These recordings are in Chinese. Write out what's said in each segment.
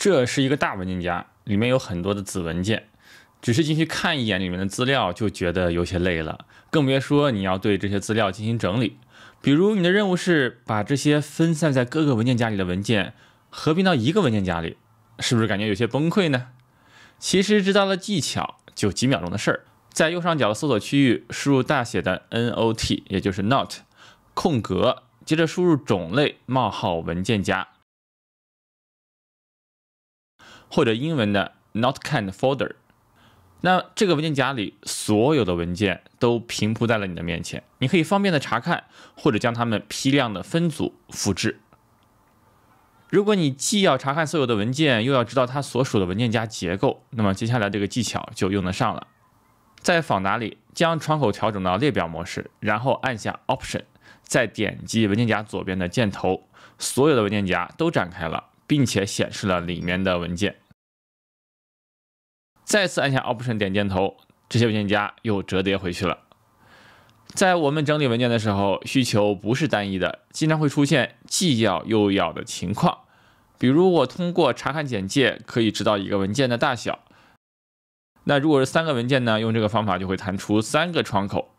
这是一个大文件夹，里面有很多的子文件，只是进去看一眼里面的资料就觉得有些累了，更别说你要对这些资料进行整理。比如你的任务是把这些分散在各个文件夹里的文件合并到一个文件夹里，是不是感觉有些崩溃呢？其实知道了技巧，就几秒钟的事儿。在右上角的搜索区域输入大写的 N O T，也就是 Not，空格，接着输入种类冒号文件夹。或者英文的 Not Kind Folder，那这个文件夹里所有的文件都平铺在了你的面前，你可以方便的查看或者将它们批量的分组复制。如果你既要查看所有的文件，又要知道它所属的文件夹结构，那么接下来这个技巧就用得上了。在访达里，将窗口调整到列表模式，然后按下 Option，再点击文件夹左边的箭头，所有的文件夹都展开了，并且显示了里面的文件。再次按下 Option 点箭头，这些文件夹又折叠回去了。在我们整理文件的时候，需求不是单一的，经常会出现既要又要的情况。比如我通过查看简介可以知道一个文件的大小，那如果是三个文件呢？用这个方法就会弹出三个窗口。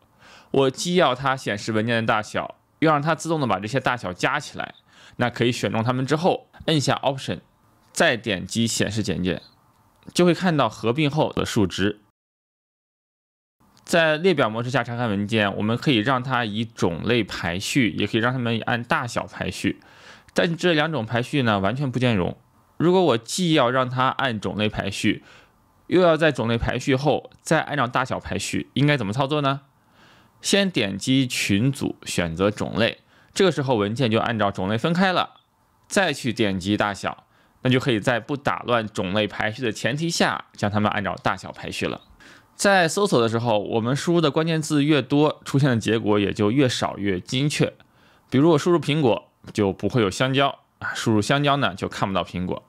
我既要它显示文件的大小，又让它自动的把这些大小加起来，那可以选中它们之后，按下 Option，再点击显示简介。就会看到合并后的数值。在列表模式下查看文件，我们可以让它以种类排序，也可以让它们按大小排序。但这两种排序呢，完全不兼容。如果我既要让它按种类排序，又要在种类排序后再按照大小排序，应该怎么操作呢？先点击群组选择种类，这个时候文件就按照种类分开了，再去点击大小。那就可以在不打乱种类排序的前提下，将它们按照大小排序了。在搜索的时候，我们输入的关键字越多，出现的结果也就越少越精确。比如我输入苹果，就不会有香蕉啊；输入香蕉呢，就看不到苹果。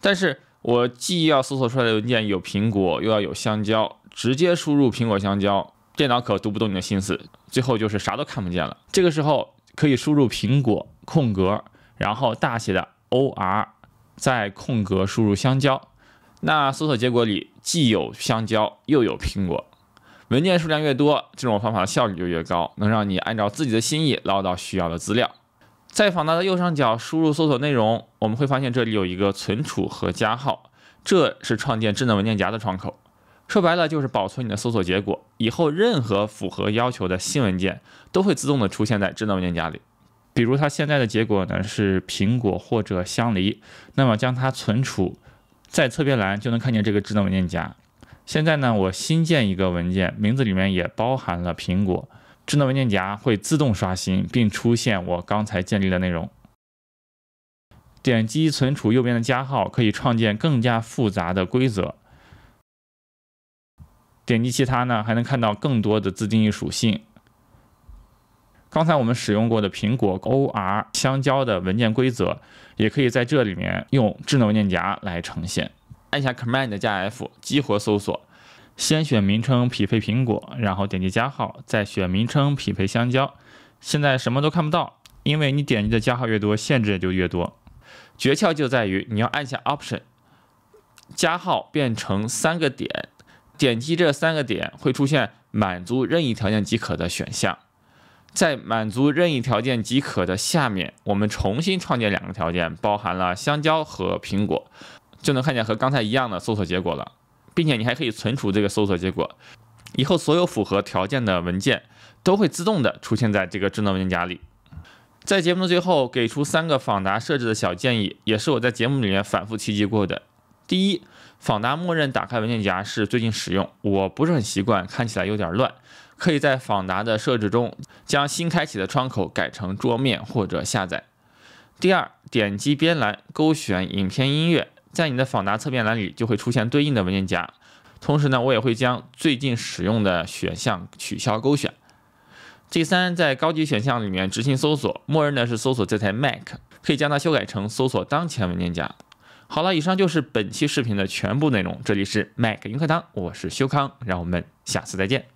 但是，我既要搜索出来的文件有苹果，又要有香蕉，直接输入苹果香蕉，电脑可读不懂你的心思，最后就是啥都看不见了。这个时候可以输入苹果空格，然后大写的 O R。在空格输入香蕉，那搜索结果里既有香蕉又有苹果。文件数量越多，这种方法的效率就越高，能让你按照自己的心意捞到需要的资料。在访达的右上角输入搜索内容，我们会发现这里有一个存储和加号，这是创建智能文件夹的窗口。说白了就是保存你的搜索结果，以后任何符合要求的新文件都会自动的出现在智能文件夹里。比如它现在的结果呢是苹果或者香梨，那么将它存储在侧边栏就能看见这个智能文件夹。现在呢，我新建一个文件，名字里面也包含了苹果，智能文件夹会自动刷新并出现我刚才建立的内容。点击存储右边的加号，可以创建更加复杂的规则。点击其他呢，还能看到更多的自定义属性。刚才我们使用过的苹果 OR 香蕉的文件规则，也可以在这里面用智能文件夹来呈现。按下 Command 加 F 激活搜索，先选名称匹配苹果，然后点击加号，再选名称匹配香蕉。现在什么都看不到，因为你点击的加号越多，限制也就越多。诀窍就在于你要按下 Option，加号变成三个点，点击这三个点会出现满足任意条件即可的选项。在满足任意条件即可的下面，我们重新创建两个条件，包含了香蕉和苹果，就能看见和刚才一样的搜索结果了。并且你还可以存储这个搜索结果，以后所有符合条件的文件都会自动的出现在这个智能文件夹里。在节目的最后，给出三个访达设置的小建议，也是我在节目里面反复提及过的。第一，访达默认打开文件夹是最近使用，我不是很习惯，看起来有点乱。可以在访达的设置中，将新开启的窗口改成桌面或者下载。第二，点击边栏，勾选影片音乐，在你的访达侧边栏里就会出现对应的文件夹。同时呢，我也会将最近使用的选项取消勾选。第三，在高级选项里面执行搜索，默认的是搜索这台 Mac，可以将它修改成搜索当前文件夹。好了，以上就是本期视频的全部内容。这里是 Mac 云课堂，我是修康，让我们下次再见。